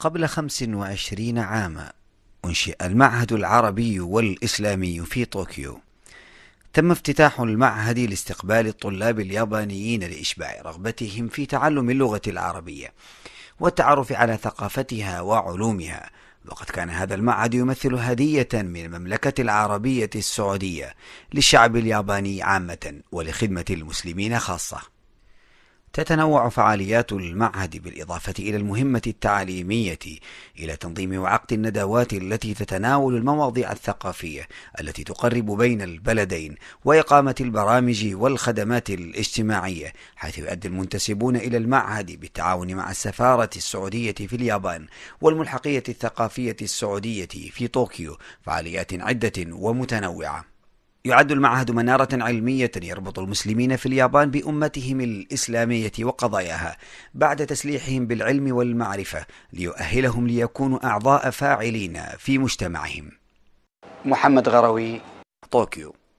قبل 25 عاما أنشئ المعهد العربي والإسلامي في طوكيو تم افتتاح المعهد لاستقبال الطلاب اليابانيين لإشباع رغبتهم في تعلم اللغة العربية والتعرف على ثقافتها وعلومها وقد كان هذا المعهد يمثل هدية من المملكة العربية السعودية للشعب الياباني عامة ولخدمة المسلمين خاصة تتنوع فعاليات المعهد بالإضافة إلى المهمة التعليمية إلى تنظيم وعقد الندوات التي تتناول المواضيع الثقافية التي تقرب بين البلدين وإقامة البرامج والخدمات الاجتماعية حيث يؤدي المنتسبون إلى المعهد بالتعاون مع السفارة السعودية في اليابان والملحقية الثقافية السعودية في طوكيو فعاليات عدة ومتنوعة يعد المعهد منارة علمية يربط المسلمين في اليابان بأمتهم الإسلامية وقضاياها بعد تسليحهم بالعلم والمعرفة ليؤهلهم ليكونوا أعضاء فاعلين في مجتمعهم محمد غروي طوكيو